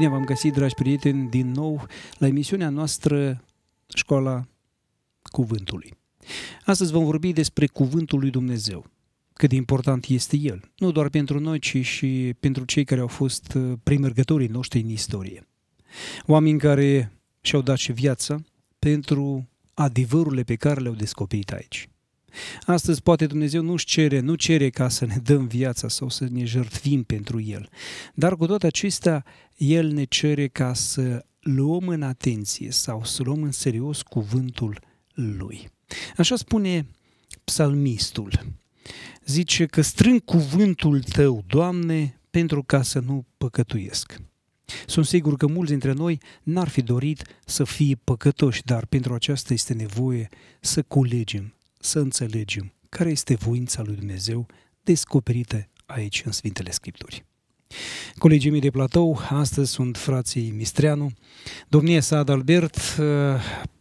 Bine v-am găsit, dragi prieteni, din nou la emisiunea noastră Școala Cuvântului. Astăzi vom vorbi despre Cuvântul lui Dumnezeu, cât de important este el, nu doar pentru noi, ci și pentru cei care au fost uh, primărgătorii noștri în istorie. Oameni care și-au dat și viața pentru adevărurile pe care le-au descoperit aici. Astăzi poate Dumnezeu nu-și cere, nu cere ca să ne dăm viața sau să ne jertfim pentru El. Dar cu toate acestea, El ne cere ca să luăm în atenție sau să luăm în serios cuvântul Lui. Așa spune psalmistul. Zice că strâng cuvântul Tău, Doamne, pentru ca să nu păcătuiesc. Sunt sigur că mulți dintre noi n-ar fi dorit să fie păcătoși, dar pentru aceasta este nevoie să culegem să înțelegem care este voința lui Dumnezeu descoperită aici în Sfintele Scripturi. Colegii mei de platou, astăzi sunt frații Mistreanu, domnie Saad Albert, uh,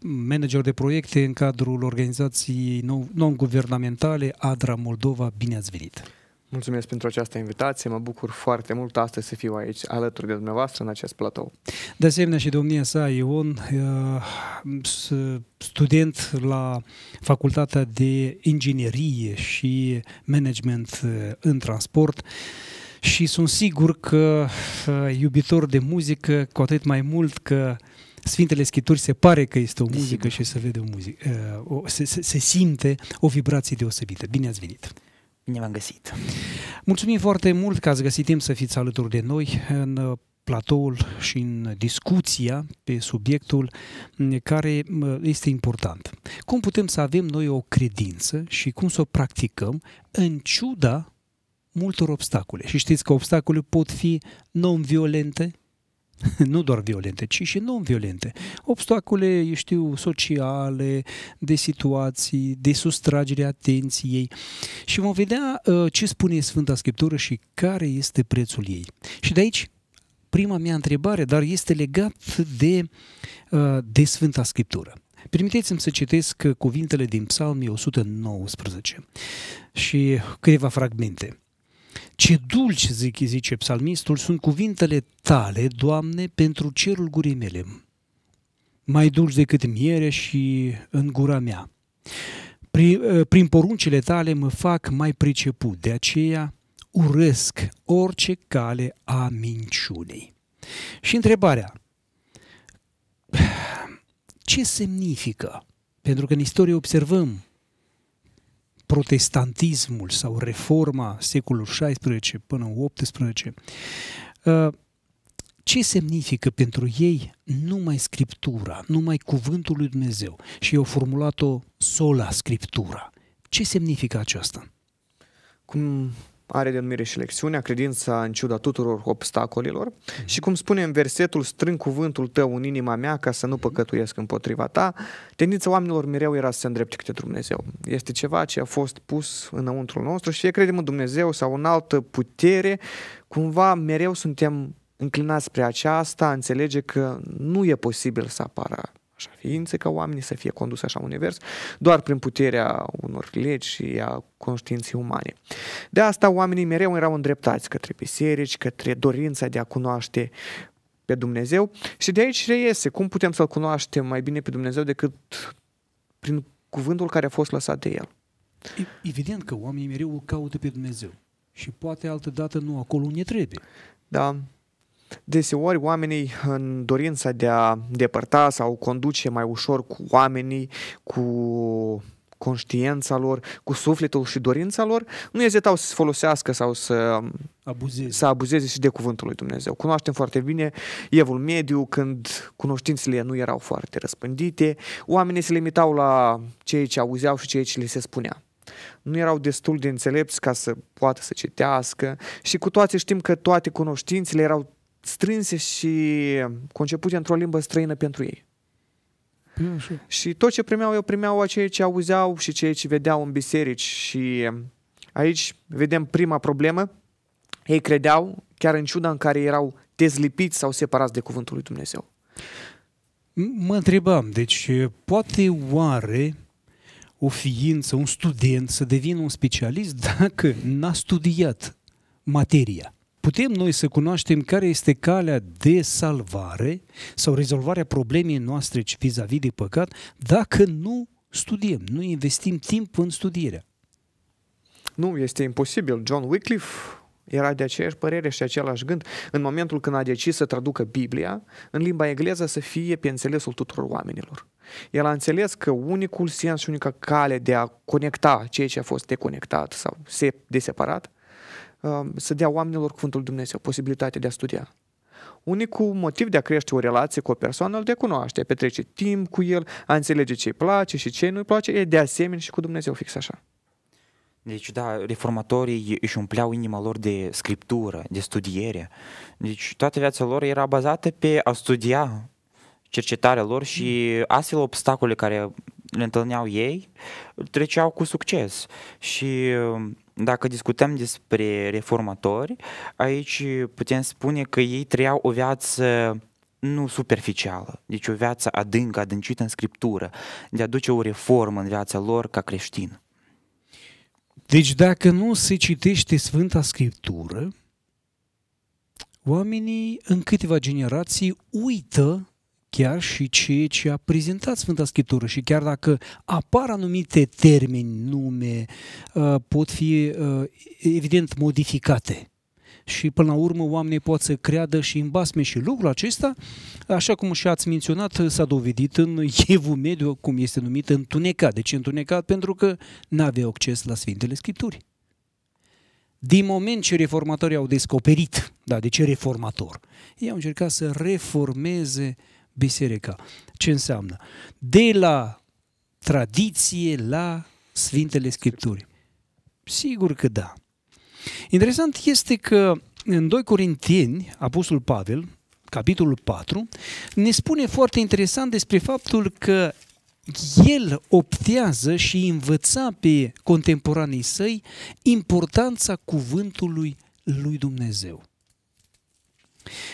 manager de proiecte în cadrul organizației non-guvernamentale Adra Moldova, bine ați venit! Mulțumesc pentru această invitație, mă bucur foarte mult astăzi să fiu aici alături de dumneavoastră în acest platou. De asemenea și domnia sa, Ion, uh, student la Facultatea de Inginerie și Management uh, în Transport, și sunt sigur că uh, iubitor de muzică, cu atât mai mult că Sfintele Scripturi se pare că este o muzică Sigur. și se vede o muzică, se, se, se simte o vibrație deosebită. Bine ați venit! Bine v-am găsit! Mulțumim foarte mult că ați găsit timp să fiți alături de noi în platoul și în discuția pe subiectul care uh, este important. Cum putem să avem noi o credință și cum să o practicăm în ciuda multor obstacole. Și știți că obstacole pot fi non-violente, nu doar violente, ci și non-violente. Obstacole, eu știu, sociale, de situații, de sustragere atenției. Și vom vedea uh, ce spune Sfânta Scriptură și care este prețul ei. Și de aici prima mea întrebare, dar este legat de, uh, de Sfânta Scriptură. Permiteți-mi să citesc cuvintele din Psalmii 119 și câteva fragmente. Ce dulce, zic, zice psalmistul, sunt cuvintele tale, Doamne, pentru cerul gurii mele, mai dulci decât miere și în gura mea. Prin, ă, prin poruncile tale mă fac mai priceput, de aceea urăsc orice cale a minciunii. Și întrebarea, ce semnifică? Pentru că în istorie observăm protestantismul sau reforma secolul XVI până în XVIII, uh, ce semnifică pentru ei numai Scriptura, numai Cuvântul lui Dumnezeu? Și eu formulat-o sola Scriptura. Ce semnifică aceasta? Cum are denumire și lecțiunea, credința în ciuda tuturor obstacolilor mm-hmm. și cum spune în versetul, strâng cuvântul tău în inima mea ca să nu păcătuiesc împotriva ta, tendința oamenilor mereu era să se îndrepte către Dumnezeu. Este ceva ce a fost pus înăuntru nostru și fie credem în Dumnezeu sau în altă putere, cumva mereu suntem înclinați spre aceasta, înțelege că nu e posibil să apară așa ființe ca oamenii să fie conduse așa univers, doar prin puterea unor legi și a conștiinței umane. De asta oamenii mereu erau îndreptați către biserici, către dorința de a cunoaște pe Dumnezeu și de aici reiese cum putem să-L cunoaștem mai bine pe Dumnezeu decât prin cuvântul care a fost lăsat de El. Evident că oamenii mereu îl caută pe Dumnezeu și poate altă dată nu acolo unde trebuie. Da. Deseori oamenii în dorința de a depărta sau conduce mai ușor cu oamenii, cu conștiența lor, cu sufletul și dorința lor, nu ezitau să se folosească sau să abuzeze. să abuzeze și de cuvântul lui Dumnezeu. Cunoaștem foarte bine evul mediu când cunoștințele nu erau foarte răspândite, oamenii se limitau la ceea ce auzeau și ceea ce li se spunea. Nu erau destul de înțelepți ca să poată să citească și cu toate știm că toate cunoștințele erau strânse și concepute într-o limbă străină pentru ei. Și tot ce primeau, eu primeau ceea ce auzeau și ceea ce vedeau în biserici. Și aici vedem prima problemă. Ei credeau, chiar în ciuda în care erau dezlipiți sau separați de Cuvântul lui Dumnezeu. Mă întrebam, deci poate oare o ființă, un student să devină un specialist dacă n-a studiat materia? Putem noi să cunoaștem care este calea de salvare sau rezolvarea problemei noastre vis-a-vis de păcat dacă nu studiem, nu investim timp în studierea. Nu, este imposibil. John Wycliffe era de aceeași părere și același gând în momentul când a decis să traducă Biblia în limba engleză să fie pe înțelesul tuturor oamenilor. El a înțeles că unicul sens și unica cale de a conecta ceea ce a fost deconectat sau de separat Um, să dea oamenilor cuvântul Dumnezeu, posibilitatea de a studia. Unicul motiv de a crește o relație cu o persoană îl de cunoaște, a petrece timp cu el, a înțelege ce îi place și ce nu-i place, e de asemenea și cu Dumnezeu fix așa. Deci, da, reformatorii își umpleau inima lor de scriptură, de studiere. Deci, toată viața lor era bazată pe a studia cercetarea lor și astfel obstacole care le întâlneau ei treceau cu succes. Și um, dacă discutăm despre reformatori, aici putem spune că ei trăiau o viață nu superficială, deci o viață adâncă, adâncită în Scriptură, de a duce o reformă în viața lor ca creștin. Deci dacă nu se citește Sfânta Scriptură, oamenii în câteva generații uită chiar și ceea ce a prezentat Sfânta Scriptură și chiar dacă apar anumite termeni, nume, uh, pot fi uh, evident modificate. Și până la urmă oamenii pot să creadă și în basme și lucrul acesta, așa cum și ați menționat, s-a dovedit în Evul Mediu, cum este numit, întunecat. De ce întunecat? Pentru că nu avea acces la Sfintele Scripturi. Din moment ce reformatorii au descoperit, da, de ce reformator? Ei au încercat să reformeze uh, biserica. Ce înseamnă? De la tradiție la Sfintele Scripturii. Sigur că da. Interesant este că în 2 Corinteni, Apostol Pavel, capitolul 4, ne spune foarte interesant despre faptul că el optează și învăța pe contemporanii săi importanța cuvântului lui Dumnezeu.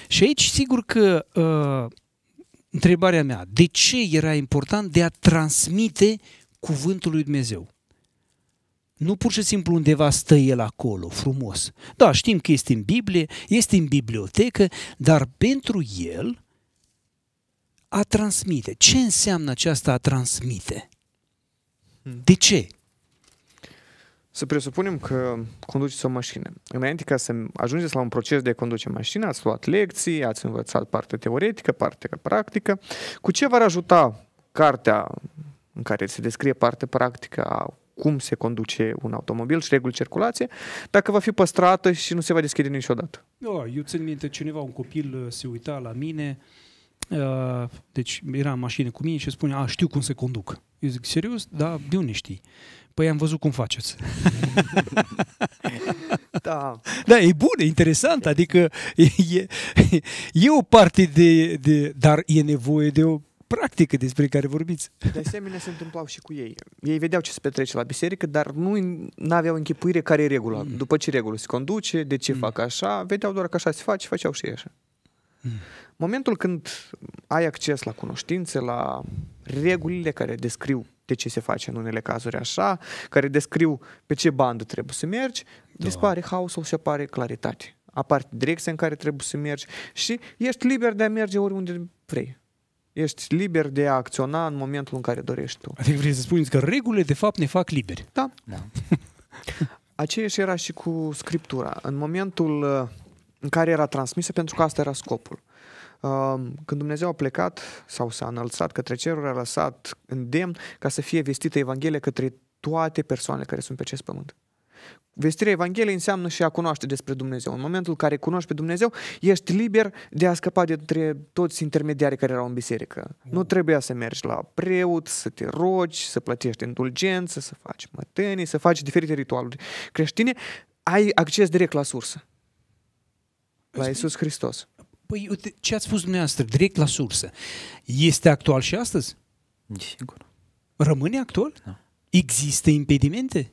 Și aici, sigur că uh, întrebarea mea, de ce era important de a transmite cuvântul lui Dumnezeu? Nu pur și simplu undeva stă el acolo, frumos. Da, știm că este în Biblie, este în bibliotecă, dar pentru el a transmite. Ce înseamnă aceasta a transmite? Hmm. De ce? Să presupunem că conduceți o mașină. Înainte ca să ajungeți la un proces de a conduce mașina, ați luat lecții, ați învățat partea teoretică, partea practică. Cu ce v-ar ajuta cartea în care se descrie partea practică a cum se conduce un automobil și reguli circulație, dacă va fi păstrată și nu se va deschide niciodată? Oh, eu țin minte, cineva, un copil, se uita la mine Uh, deci era în mașină cu mine și spunea, a, știu cum se conduc. Eu zic, serios? Da, de unde știi? Păi am văzut cum faceți. da. da, e bun, e interesant, adică e, e, e o parte de, de, dar e nevoie de o practică despre care vorbiți. De asemenea, se întâmplau și cu ei. Ei vedeau ce se petrece la biserică, dar nu aveau închipuire care e regula, mm. după ce regulă se conduce, de ce mm. fac așa, vedeau doar că așa se face, făceau și ei așa. Mm. Momentul când ai acces la cunoștințe, la regulile care descriu de ce se face în unele cazuri așa, care descriu pe ce bandă trebuie să mergi, da. dispare haosul și apare claritate. Apar direcția în care trebuie să mergi și ești liber de a merge oriunde vrei. Ești liber de a acționa în momentul în care dorești tu. Adică vrei să spuneți că regulile de fapt ne fac liberi. Da. da. Aceeași era și cu scriptura. În momentul în care era transmisă pentru că asta era scopul. Când Dumnezeu a plecat sau s-a înălțat către ceruri, a lăsat îndemn ca să fie vestită Evanghelia către toate persoanele care sunt pe acest pământ. Vestirea Evangheliei înseamnă și a cunoaște despre Dumnezeu. În momentul în care cunoști pe Dumnezeu, ești liber de a scăpa de toți intermediarii care erau în biserică. Nu trebuia să mergi la preot, să te rogi, să plătești indulgență, să faci mătenii, să faci diferite ritualuri creștine. Ai acces direct la sursă la Isus Hristos. Păi uite, ce ați spus dumneavoastră, direct la sursă, este actual și astăzi? Sigur. Rămâne actual? Da. Există impedimente?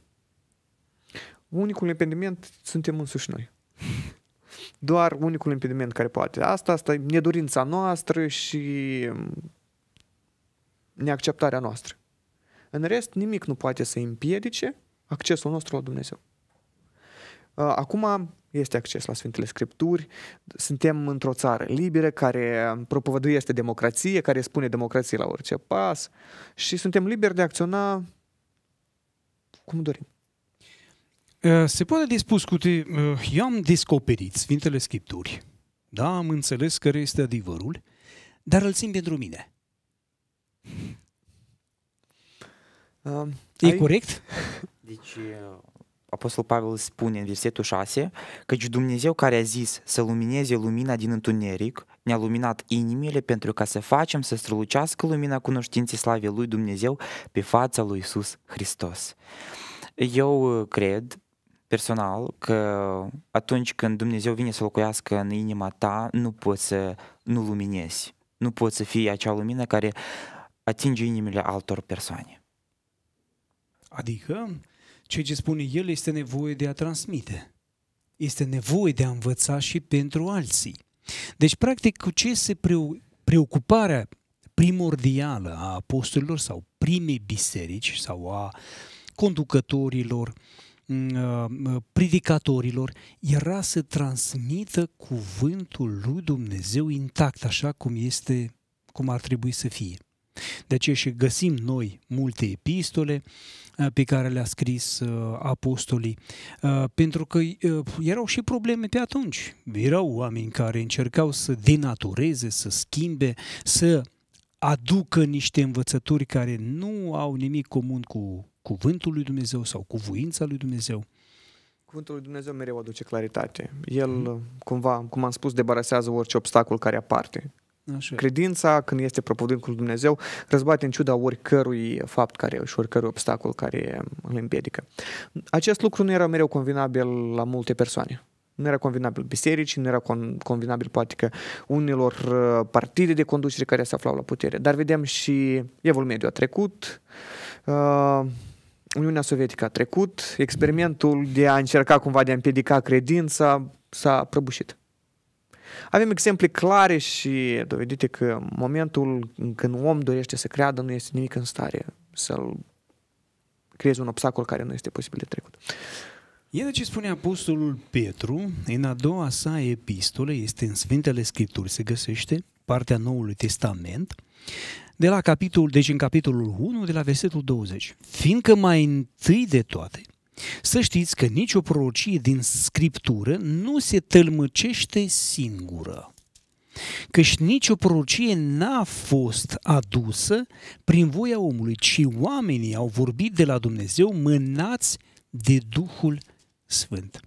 Unicul impediment suntem însuși noi. Doar unicul impediment care poate. Asta, asta e nedorința noastră și neacceptarea noastră. În rest, nimic nu poate să împiedice accesul nostru la Dumnezeu. Acum, este acces la Sfintele Scripturi, suntem într-o țară liberă care propovăduiește democrație, care spune democrație la orice pas și suntem liberi de a acționa cum dorim. Uh, se poate dispus cu te, uh, eu am descoperit Sfintele Scripturi, da, am înțeles care este adevărul, dar îl țin pentru mine. Uh, e ai... corect? Deci uh, Apostol Pavel spune în versetul 6, căci Dumnezeu care a zis să lumineze lumina din întuneric, ne-a luminat inimile pentru ca să facem să strălucească lumina cunoștinței slavei lui Dumnezeu pe fața lui Isus Hristos. Eu uh, cred personal că atunci când Dumnezeu vine să locuiască în inima ta, nu poți să nu luminezi. Nu poți să fii acea lumină care atinge inimile altor persoane. Adică ceea ce spune el este nevoie de a transmite. Este nevoie de a învăța și pentru alții. Deci, practic, cu ce se preocuparea primordială a apostolilor sau primei biserici sau a conducătorilor, mm, uh, uh, predicatorilor, era să transmită cuvântul lui Dumnezeu intact, așa cum este, cum ar trebui să fie. De aceea și găsim noi multe epistole, uh, Eh, pe care le-a scris eh, apostolii. Eh, pentru că erau și probleme pe atunci. Erau oameni care încercau să denatureze, să schimbe, să aducă niște învățături care nu au nimic comun cu cuvântul lui Dumnezeu sau cu voința lui Dumnezeu. Cuvântul lui Dumnezeu mereu aduce claritate. El, mm. cumva, cum am spus, debarasează orice obstacol care aparte. Așa. Credința, când este propovăduit cu Dumnezeu, răzbate în ciuda oricărui fapt care, și oricărui obstacol care îl împiedică. Acest lucru nu era mereu convenabil la multe persoane. Nu era convenabil bisericii, nu era con- convenabil poate că unilor uh, partide de conducere care se aflau la putere. Dar vedem și Evul Mediu a trecut, uh, Uniunea Sovietică a trecut, experimentul de a încerca cumva de a împiedica credința s-a prăbușit. Avem exemple clare și dovedite că momentul când un om dorește să creadă nu este nimic în stare să-l creeze un obstacol care nu este posibil de trecut. Iată ce spune Apostolul Petru în a doua sa epistole, este în Sfintele Scripturi, se găsește partea Noului Testament, de la capitol, deci în capitolul 1, de la versetul 20. Fiindcă mai întâi de toate să știți că nicio prorocie din Scriptură nu se tălmăcește singură, căci nicio prorocie n-a fost adusă prin voia omului, ci oamenii au vorbit de la Dumnezeu mânați de Duhul Sfânt.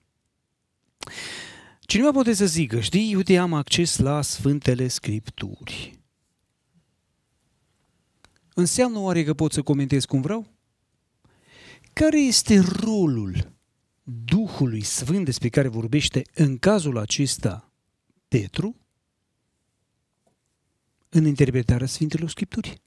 Cineva poate să zică, știi, uite, am acces la Sfântele Scripturi. Înseamnă oare că pot să comentez cum vreau? Care este rolul Duhului Sfânt despre care vorbește în cazul acesta Petru în interpretarea Sfintelor Scripturii?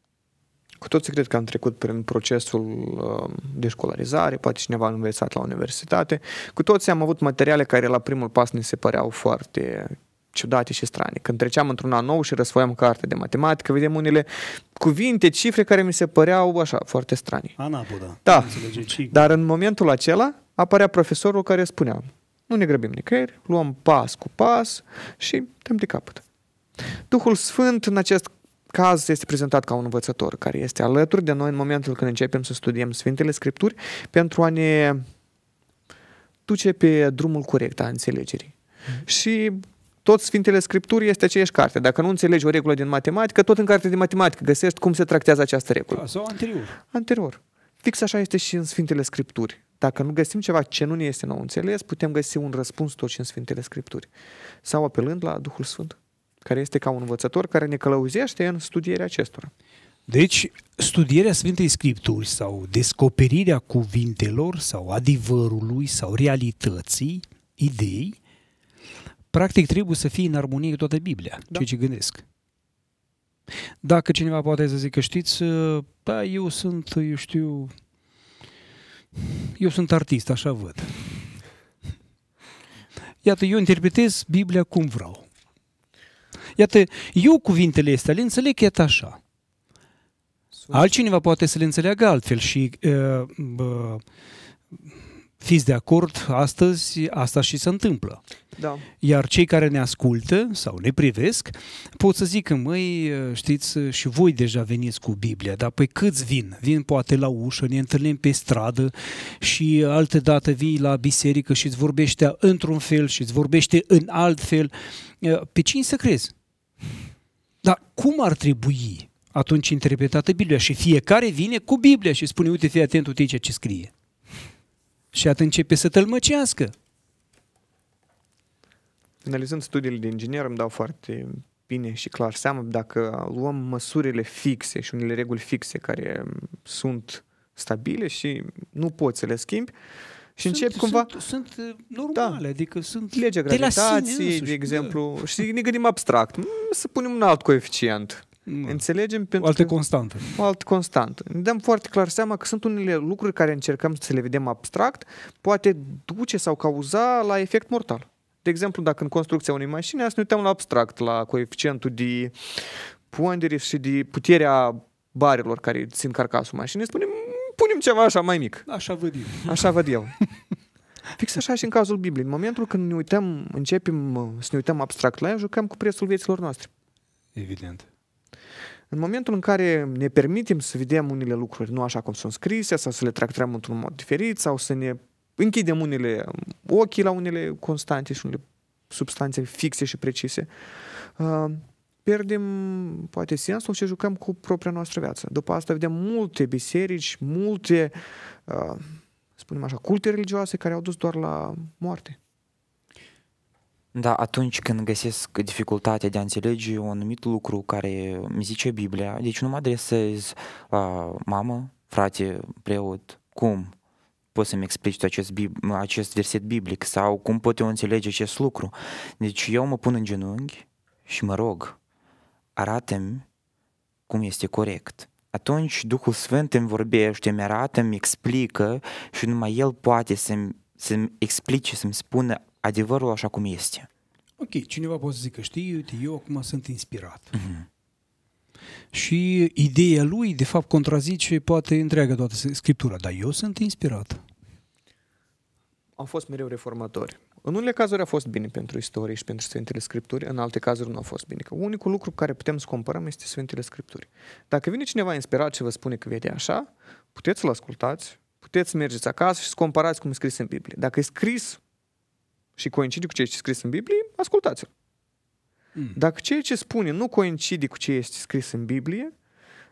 Cu toții cred că am trecut prin procesul um, de școlarizare, poate cineva a învățat la universitate. Cu toții am avut materiale care la primul pas ne se păreau foarte ciudate și strane. Când treceam într-un an nou și răsfoiam carte de matematică, vedem unele cuvinte, cifre care mi se păreau așa, foarte strani. Anapoda. Da. da. Dar în momentul acela apărea profesorul care spunea, nu ne grăbim nicăieri, luăm pas cu pas și dăm de capăt. Duhul Sfânt în acest caz este prezentat ca un învățător care este alături de noi în momentul când începem să studiem Sfintele Scripturi pentru a ne duce pe drumul corect a înțelegerii. Mm-hmm. Și tot Sfintele Scripturii este aceeași carte. Dacă nu înțelegi o regulă din matematică, tot în carte de matematică găsești cum se tractează această regulă. Sau anterior. Anterior. Fix așa este și în Sfintele Scripturi. Dacă nu găsim ceva ce nu ne este nou înțeles, putem găsi un răspuns tot și în Sfintele Scripturi. Sau apelând la Duhul Sfânt, care este ca un învățător care ne călăuzește în studierea acestora. Deci, studierea Sfintei Scripturi sau descoperirea cuvintelor sau adevărului sau realității, idei, Practic trebuie să fie în armonie cu toată Biblia, da. ceea ce gândesc. Dacă cineva poate să zică, știți, uh, da, eu sunt, eu știu, eu sunt artist, așa văd. Iată, eu interpretez Biblia cum vreau. Iată, eu cuvintele astea le înțeleg iată așa. Altcineva poate să le înțeleagă altfel și uh, uh, fiți de acord, astăzi asta și se întâmplă. Da. Iar cei care ne ascultă sau ne privesc pot să zică, măi, știți, și voi deja veniți cu Biblia, dar păi câți vin? Vin poate la ușă, ne întâlnim pe stradă și altă dată vii la biserică și îți vorbește într-un fel și îți vorbește în alt fel. Eh, pe cine să crezi? Dar cum ar trebui atunci interpretată Biblia? Și fiecare vine cu Biblia și spune, uite, fii atent, uite ce scrie. Și atunci începe să tălmăcească. Analizând studiile de inginer, îmi dau foarte bine și clar seama dacă luăm măsurile fixe și unele reguli fixe care mm, sunt stabile și nu poți să le schimbi, și sunt, încep cumva... Sunt, sunt uh, normale, da. adică sunt Legea gravitației, de, la sine de exemplu, da. și ne gândim abstract. Mm, să punem un alt coeficient. Nu. Da. Înțelegem pentru o altă că, constantă. O altă constantă. Ne dăm foarte clar seama că sunt unele lucruri care încercăm să le vedem abstract, poate duce sau cauza la efect mortal. De exemplu, dacă în construcția unei mașini, să ne uităm la abstract, la coeficientul de pondere și de puterea barelor care țin carcasul mașinii, spunem, punem ceva așa mai mic. Așa văd eu. Așa văd eu. Fix așa și în cazul Bibliei. În momentul când ne uităm, începem să ne uităm abstract la ea, jucăm cu prețul vieților noastre. Evident. În momentul în care ne permitem să vedem unele lucruri nu așa cum sunt scrise sau să le tractăm într-un mod diferit sau să ne închidem unele um, ochii la unele constante și unele substanțe fixe și precise, uh, pierdem poate sensul și jucăm cu propria noastră viață. După asta vedem multe biserici, multe, uh, spunem așa, culte religioase care au dus doar la moarte. Da, atunci când găsesc dificultatea de a înțelege un anumit lucru care mi zice Biblia, deci nu mă adresez la mamă, frate, preot, cum poți să-mi explici acest, acest verset biblic sau cum pot eu înțelege acest lucru. Deci eu mă pun în genunchi și mă rog, arată-mi cum este corect. Atunci Duhul Sfânt îmi vorbește, îmi arată, îmi explică și numai El poate să-mi, să-mi explice, să-mi spună adevărul așa cum este. Ok, cineva poate să zică, știi, uite, eu acum sunt inspirat. Mm-hmm. Și ideea lui, de fapt, contrazice poate întreaga toată scriptura, dar eu sunt inspirat. Au fost mereu reformatori. În unele cazuri a fost bine pentru istorie și pentru Sfintele Scripturi, în alte cazuri nu a fost bine. Că unicul lucru cu care putem să comparăm este Sfintele Scripturi. Dacă vine cineva inspirat și vă spune că vede așa, puteți să-l ascultați, puteți să mergeți acasă și să comparați cum e scris în Biblie. Dacă e scris și coincide cu ceea ce este scris în Biblie, ascultați-l. Mm. Dacă ceea ce spune nu coincide cu ce este scris în Biblie,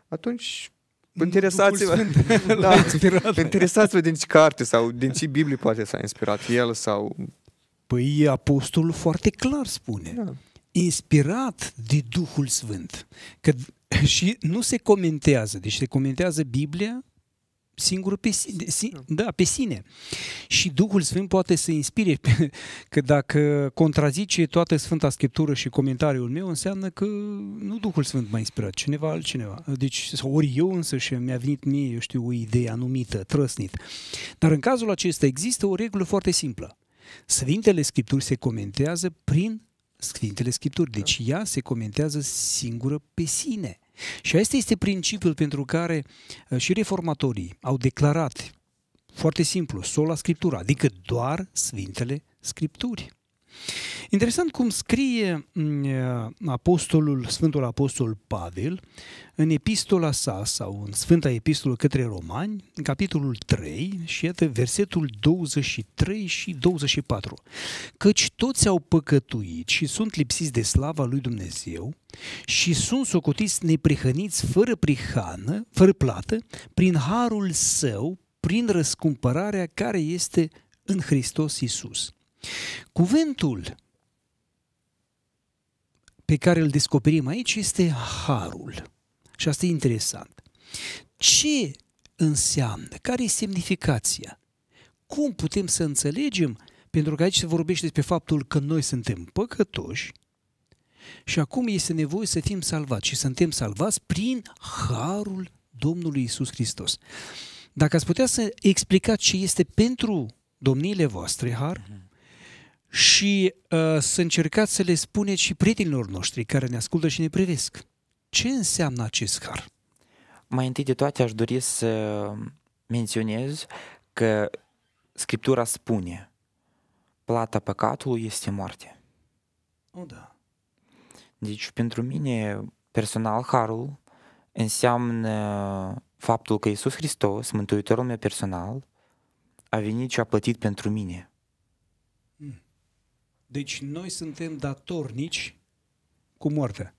atunci interesați-vă da, interesați-vă din ce carte sau din ce Biblie poate s-a inspirat el sau... Păi apostolul foarte clar spune. Da. Inspirat de Duhul Sfânt. Că și nu se comentează, deci se comentează Biblia singur pe sine, si, da. da, pe sine. Și Duhul Sfânt poate să inspire, că dacă contrazice toată Sfânta Scriptură și comentariul meu, înseamnă că nu Duhul Sfânt m-a inspirat, cineva altcineva. Deci, ori eu însă și mi-a venit mie, eu știu, o idee anumită, trăsnit. Dar în cazul acesta există o regulă foarte simplă. Sfintele Scripturi se comentează prin Sfintele Scripturi. Deci da. ea se comentează singură pe sine. Și acesta este principiul pentru care uh, și reformatorii au declarat foarte simplu, sola scriptura, adică doar Sfintele Scripturi. Interesant cum scrie mm, eh, apostolul, Sfântul Apostol Pavel în epistola sa sau în Sfânta Epistolă către Romani, în capitolul 3 și iată versetul 23 și 24. Căci toți au păcătuit și sunt lipsiți de slava lui Dumnezeu și sunt socotiți neprihăniți fără prihană, fără plată, prin harul său, prin răscumpărarea care este în Hristos Isus. Cuvântul pe care îl descoperim aici este harul. Și asta e interesant. Ce înseamnă? Care e semnificația? Cum putem să înțelegem? Pentru că aici se vorbește despre faptul că noi suntem păcătoși și acum este nevoie să fim salvați și suntem salvați prin harul Domnului Isus Hristos. Dacă ați putea să explicați ce este pentru domniile voastre har, mhm și uh, să încercați să le spuneți și prietenilor noștri care ne ascultă și ne privesc. Ce înseamnă acest har? Mai întâi de toate aș dori să menționez că Scriptura spune plata păcatului este moarte. O, da. Deci, pentru mine, personal, harul înseamnă faptul că Isus Hristos, Mântuitorul meu personal, a venit și a plătit pentru mine deci noi suntem datornici cu moartea.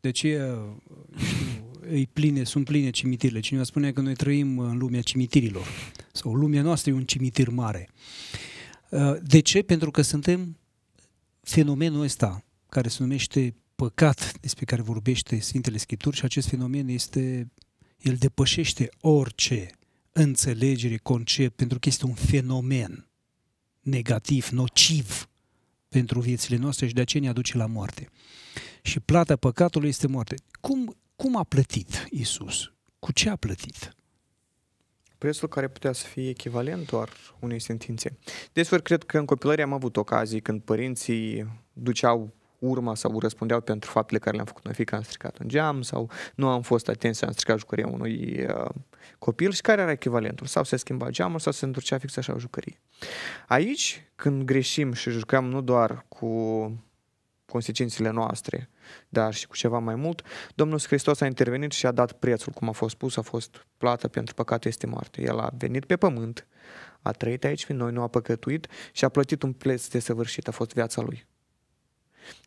De ce îi uh, pline, sunt pline cimitirile? Cineva spune că noi trăim în lumea cimitirilor. Sau lumea noastră e un cimitir mare. Uh, de ce? Pentru că suntem fenomenul ăsta, care se numește păcat, despre care vorbește Sfintele Scripturi și acest fenomen este, el depășește orice înțelegere, concept, pentru că este un fenomen negativ, nociv pentru viețile noastre și de aceea ne aduce la moarte. Și plata păcatului este moarte. Cum, cum a plătit Isus? Cu ce a plătit? Prețul care putea să fie echivalent doar unei sentințe. Desigur, cred că în copilărie am avut ocazii când părinții duceau urma sau răspundeau pentru faptele care le-am făcut noi, fie că am stricat un geam sau nu am fost atenți, am stricat jucăria unui uh, copil și care era echivalentul. Sau se schimba geamul sau se întorcea fix așa o jucărie. Aici, când greșim și jucăm nu doar cu consecințele noastre, dar și cu ceva mai mult, Domnul Hristos a intervenit și a dat prețul, cum a fost spus, a fost plată pentru păcat este moarte. El a venit pe pământ, a trăit aici, noi nu a păcătuit și a plătit un preț de săvârșit, a fost viața lui.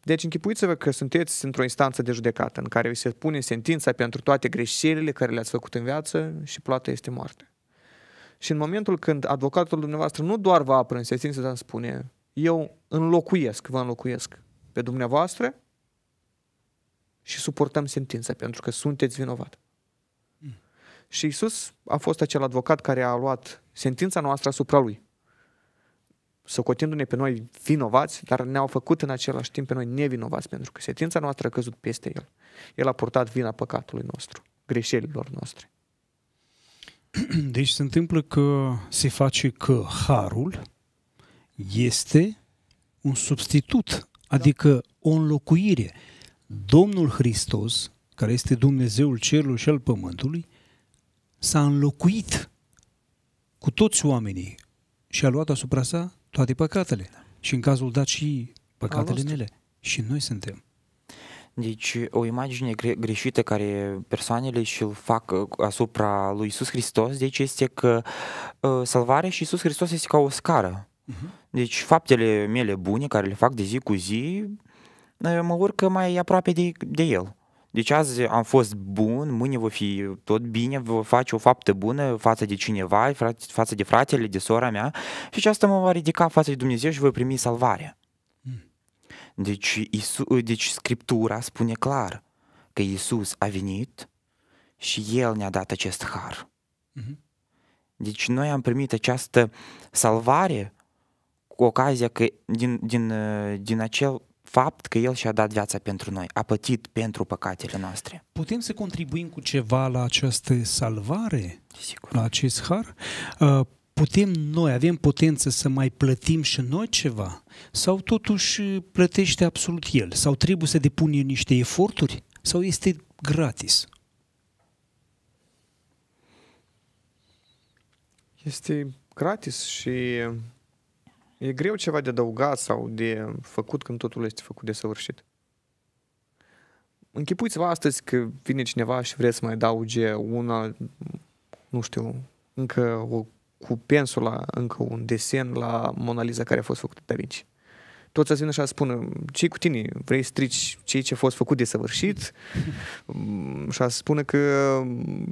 Deci închipuiți-vă că sunteți într-o instanță de judecată în care vi se pune sentința pentru toate greșelile care le-ați făcut în viață și plata este moarte. Și în momentul când advocatul dumneavoastră nu doar vă apără în sentință, dar spune eu înlocuiesc, vă înlocuiesc pe dumneavoastră și suportăm sentința pentru că sunteți vinovat. Mm. Și Isus a fost acel advocat care a luat sentința noastră asupra lui socotindu-ne pe noi vinovați, dar ne-au făcut în același timp pe noi nevinovați, pentru că setința noastră a căzut peste El. El a purtat vina păcatului nostru, greșelilor noastre. Deci se întâmplă că se face că harul este un substitut, da. adică o înlocuire. Domnul Hristos, care este Dumnezeul cerului și al pământului, s-a înlocuit cu toți oamenii și a luat asupra sa toate păcatele. Și în cazul dat și păcatele mele. Și noi suntem. Deci o imagine gre- greșită care persoanele și îl fac uh, asupra lui Isus Hristos, deci este că uh, salvarea și Isus Hristos este ca o scară. Uh-huh. Deci faptele mele bune care le fac de zi cu zi uh, mă urcă mai aproape de, de El. Deci azi am fost bun, mâine voi fi tot bine, voi face o faptă bună față de cineva, față de fratele, de sora mea și aceasta mă va ridica față de Dumnezeu și voi primi salvarea. Mm. Deci, Isu, deci Scriptura spune clar că Isus a venit și El ne-a dat acest har. Mm-hmm. Deci noi am primit această salvare cu ocazia că din, din, din acel fapt că El și-a dat viața pentru noi, a pătit pentru păcatele noastre. Putem să contribuim cu ceva la această salvare, Sigur. la acest har? Uh, putem noi, avem potență să mai plătim și noi ceva? Sau totuși plătește absolut El? Sau trebuie să depunem niște eforturi? Sau este gratis? Este gratis și E greu ceva de adăugat sau de făcut când totul este făcut de săvârșit. Închipuiți-vă astăzi că vine cineva și vreți să mai adauge una, nu știu, încă o, cu pensula, încă un desen la Mona Lisa care a fost făcută de aici. Vinci. Toți ați și așa spună, ce cu tine? Vrei să strici cei ce a fost făcut de săvârșit? și a spune că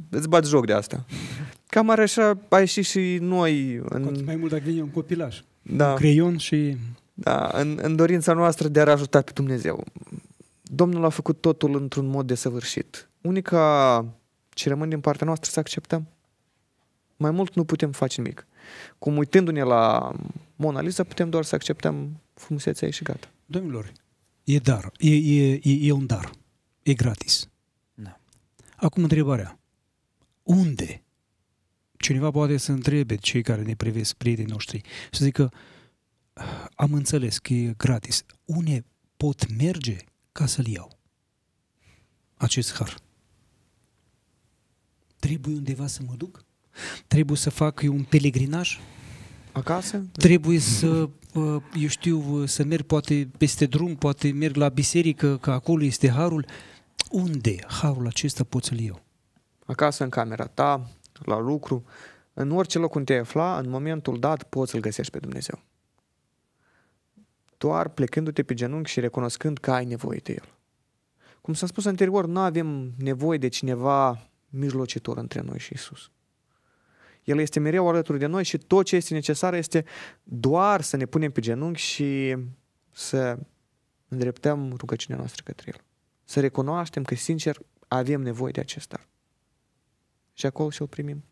îți bați joc de asta. Cam așa ai și și noi. În... Mai mult dacă vine un copilaj da. creion și... Da, în, în dorința noastră de a ajuta pe Dumnezeu. Domnul a făcut totul într-un mod desăvârșit. Unica ce rămâne din partea noastră să acceptăm. Mai mult nu putem face nimic. Cum uitându-ne la Mona Lisa, putem doar să acceptăm frumusețea ei și gata. Domnilor, e dar, e, e, e, e un dar, e gratis. Da. Acum întrebarea, unde Cineva poate să întrebe cei care ne privesc, prietenii noștri, să zică, am înțeles că e gratis. Une pot merge ca să-l iau? Acest har. Trebuie undeva să mă duc? Trebuie să fac eu un pelegrinaj? Acasă? Trebuie să, uh, eu știu, uh, să merg poate peste drum, poate merg la biserică, că acolo este harul. Unde harul acesta pot să-l iau? Acasă, în camera ta, la lucru, în orice loc unde te afla, în momentul dat poți să-L găsești pe Dumnezeu. Doar plecându-te pe genunchi și recunoscând că ai nevoie de El. Cum s-a spus anterior, nu avem nevoie de cineva mijlocitor între noi și Isus. El este mereu alături de noi și tot ce este necesar este doar să ne punem pe genunchi și să îndreptăm rugăciunea noastră către El. Să recunoaștem că, sincer, avem nevoie de acesta și acolo și-l primim.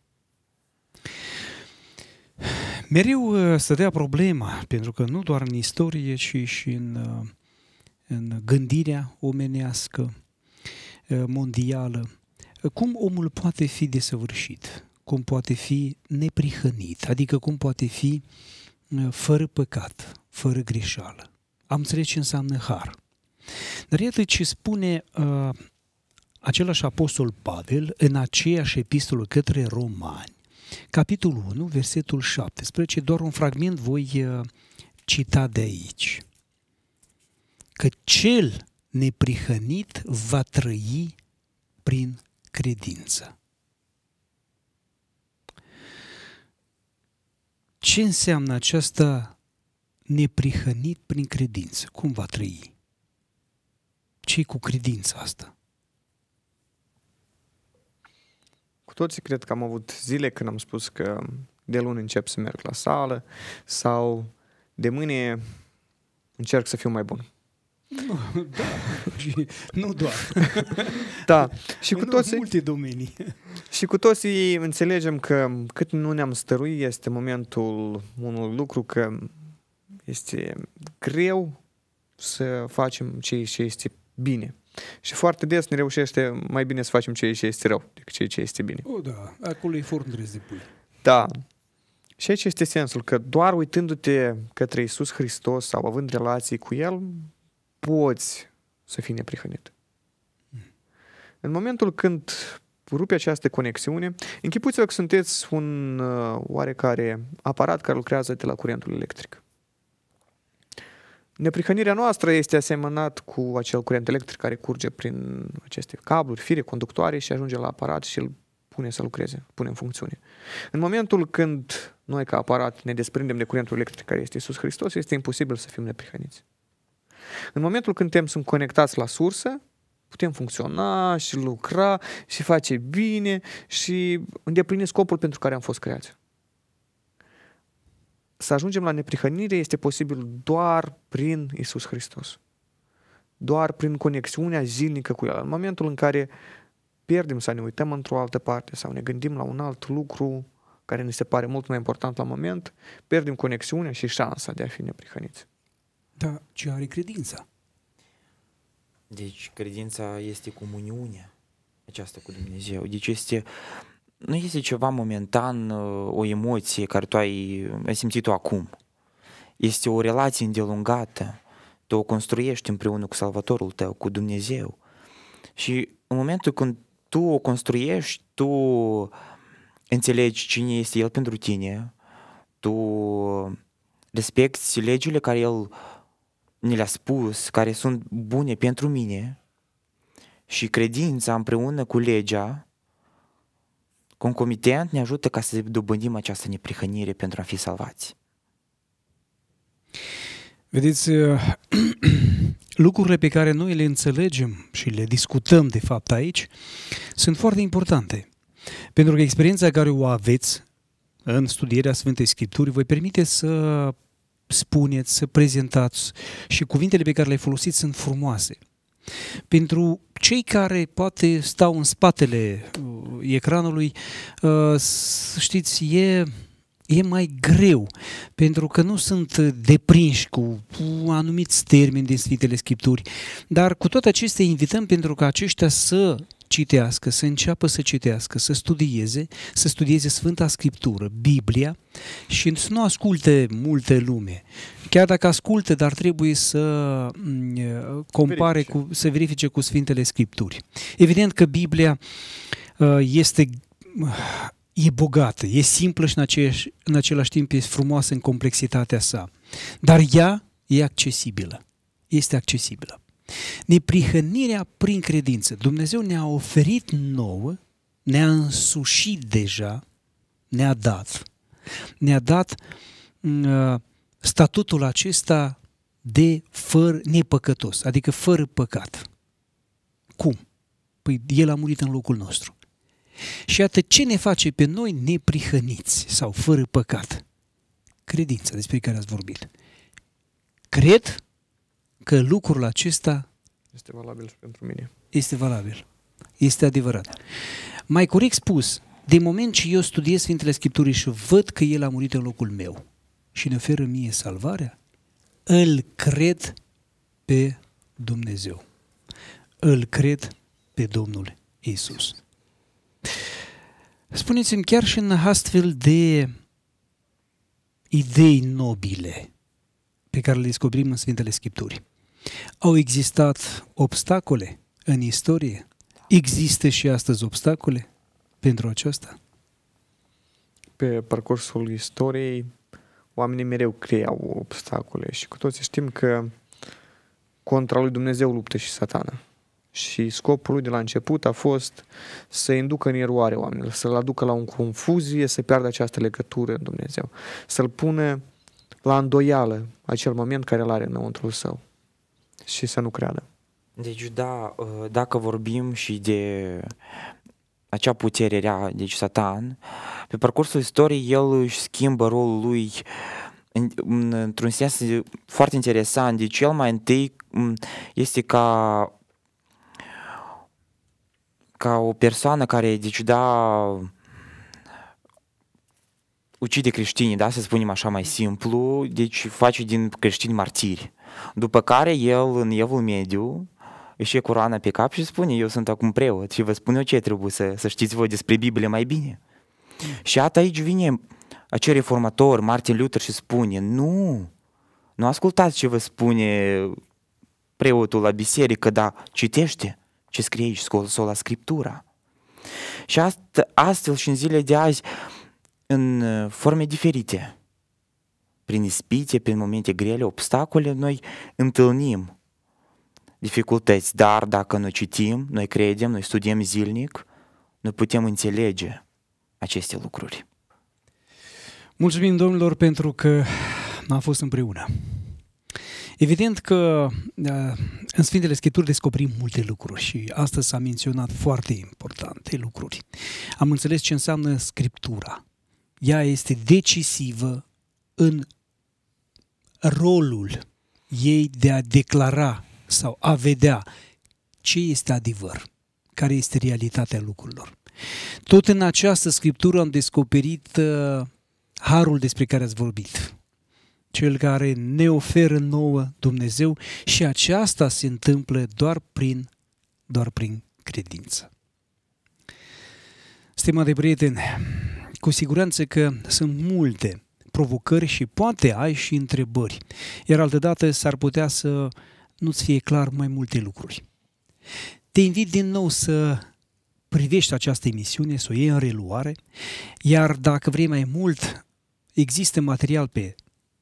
Mereu uh, dea problema, pentru că nu doar în istorie, ci și în, uh, în gândirea omenească, uh, mondială, cum omul poate fi desăvârșit, cum poate fi neprihănit, adică cum poate fi fără păcat, fără greșeală. Am înțeles ce înseamnă har. Dar iată ce spune același apostol Pavel, în aceeași epistolă către romani, capitolul 1, versetul 17, doar un fragment voi uh, cita de aici. Că cel neprihănit va trăi prin credință. Ce înseamnă această neprihănit prin credință? Cum va trăi? ce cu credința asta? toții cred că am avut zile când am spus că de luni încep să merg la sală sau de mâine încerc să fiu mai bun. Nu, da, nu doar. da, și păi cu toții... multe domenii. Și cu toții înțelegem că cât nu ne-am stărui este momentul unul lucru că este greu să facem ce este bine. Și foarte des ne reușește mai bine să facem ceea ce este rău decât ceea ce este bine. O, da, acolo e furnizez de pui. Da. Și aici este sensul că doar uitându-te către Isus Hristos sau având relații cu El, poți să fii neprihănit. Mm. În momentul când rupe această conexiune, închipuți-vă că sunteți un uh, oarecare aparat care lucrează de la curentul electric. Neprihănirea noastră este asemănat cu acel curent electric care curge prin aceste cabluri, fire, conductoare și ajunge la aparat și îl pune să lucreze, pune în funcțiune. În momentul când noi ca aparat ne desprindem de curentul electric care este Iisus Hristos, este imposibil să fim neprihăniți. În momentul când suntem sunt conectați la sursă, putem funcționa și lucra și face bine și îndeplini scopul pentru care am fost creați să ajungem la neprihănire este posibil doar prin Isus Hristos. Doar prin conexiunea zilnică cu El. În momentul în care pierdem să ne uităm într-o altă parte sau ne gândim la un alt lucru care ne se pare mult mai important la moment, pierdem conexiunea și șansa de a fi neprihăniți. Da, ce are credința? Deci credința este comuniunea aceasta cu Dumnezeu. Deci este nu este ceva momentan, uh, o emoție care tu uh, ai, simțit-o acum. Este o relație îndelungată. Tu o construiești împreună cu Salvatorul tău, cu Dumnezeu. Și în momentul când tu o construiești, tu înțelegi cine este El pentru tine, tu respecti legile care El ne le-a spus, care sunt bune pentru mine și credința împreună cu legea concomitent ne ajută ca să dobândim această neprihănire pentru a fi salvați. Vedeți, uh, lucrurile pe care noi le înțelegem și le discutăm de fapt aici sunt foarte importante. Pentru că experiența care o aveți în studierea Sfântei Scripturi vă permite să spuneți, să prezentați și cuvintele pe care le folosiți sunt frumoase. Pentru cei care poate stau în spatele uh, ecranului, uh, știți, e e mai greu, pentru că nu sunt deprinși cu, anumiți termeni din Sfintele Scripturi, dar cu toate acestea invităm pentru că aceștia să citească, să înceapă să citească, să studieze, să studieze Sfânta Scriptură, Biblia și să nu asculte multe lume Chiar dacă asculte, dar trebuie să mm, compare, Cu, să verifice cu Sfintele Scripturi. Evident că Biblia uh, este uh, e bogată, e simplă și în, aceeași, în același timp e frumoasă în complexitatea sa. Dar ea e accesibilă. Este accesibilă. Neprihănirea prin credință. Dumnezeu ne-a oferit nouă, ne-a însușit deja, ne-a dat. Ne-a dat mm, uh, statutul acesta de fără nepăcătos, adică fără păcat. Cum? Păi El a murit în locul nostru. Și iată ce ne face pe noi neprihăniți sau fără păcat? Credința despre care ați vorbit. Cred că lucrul acesta este valabil și pentru mine. Este valabil. Este adevărat. Mai corect spus, de moment ce eu studiez Sfintele Scripturii și văd că El a murit în locul meu, și ne oferă mie salvarea, îl cred pe Dumnezeu. Îl cred pe Domnul Isus. Spuneți-mi chiar și în astfel de idei nobile pe care le descoperim în Sfintele Scripturi. Au existat obstacole în istorie? Există și astăzi obstacole pentru aceasta? Pe parcursul istoriei oamenii mereu creau obstacole și cu toții știm că contra lui Dumnezeu luptă și satana. Și scopul lui de la început a fost să inducă în eroare oamenilor, să-l aducă la o confuzie, să piardă această legătură în Dumnezeu, să-l pune la îndoială acel moment care îl are înăuntru său și să nu creadă. Deci da, uh, dacă vorbim și de acea putere rea, deci satan, pe parcursul istoriei el își schimbă rolul lui într-un sens foarte interesant. Deci el mai întâi este ca ca o persoană care, deci, da, ucide creștinii, da, să spunem așa mai simplu, deci face din creștini martiri. După care el în Evul Mediu își e coroana pe cap și spune, eu sunt acum preot și vă spun eu ce trebuie să, să știți voi despre Biblie mai bine. Și atât aici vine acel reformator Martin Luther și spune, nu, nu ascultați ce vă spune preotul la biserică, dar citește ce scrie aici, sola Scriptura. Și ast- astfel și în zilele de azi, în uh, forme diferite, prin ispite, prin momente grele, obstacole, noi întâlnim dificultăți, dar dacă noi citim, noi credem, noi studiem zilnic, noi putem înțelege aceste lucruri. Mulțumim domnilor pentru că am fost împreună. Evident că da, în Sfintele Scripturi descoperim multe lucruri și astăzi s-a menționat foarte importante lucruri. Am înțeles ce înseamnă Scriptura. Ea este decisivă în rolul ei de a declara sau a vedea ce este adevăr, care este realitatea lucrurilor. Tot în această scriptură am descoperit uh, harul despre care ați vorbit, cel care ne oferă nouă Dumnezeu și aceasta se întâmplă doar prin, doar prin credință. Stimate prieteni, cu siguranță că sunt multe provocări și poate ai și întrebări, iar altădată s-ar putea să nu-ți fie clar mai multe lucruri. Te invit din nou să privești această emisiune, să o iei în reluare, iar dacă vrei mai mult, există material pe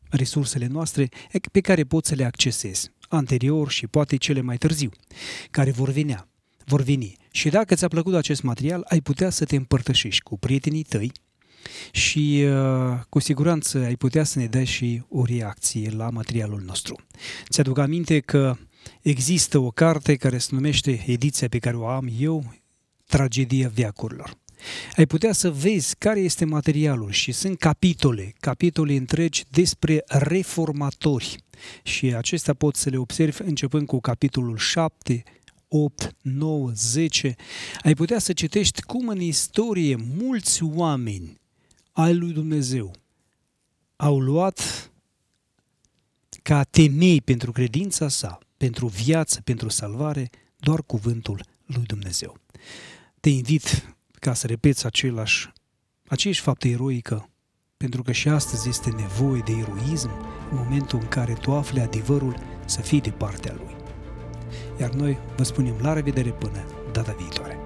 resursele noastre pe care poți să le accesezi anterior și poate cele mai târziu, care vor venea, vor veni. Și dacă ți-a plăcut acest material, ai putea să te împărtășești cu prietenii tăi și uh, cu siguranță ai putea să ne dai și o reacție la materialul nostru. Ți-aduc aminte că există o carte care se numește ediția pe care o am eu, Tragedia veacurilor. Ai putea să vezi care este materialul și sunt capitole, capitole întregi despre reformatori și acestea pot să le observi începând cu capitolul 7, 8, 9, 10. Ai putea să citești cum în istorie mulți oameni ai lui Dumnezeu au luat ca temei pentru credința sa, pentru viață, pentru salvare, doar cuvântul lui Dumnezeu. Te invit ca să repeți același, aceeași faptă eroică, pentru că și astăzi este nevoie de eroism în momentul în care tu afli adevărul să fii de partea lui. Iar noi vă spunem la revedere până data viitoare.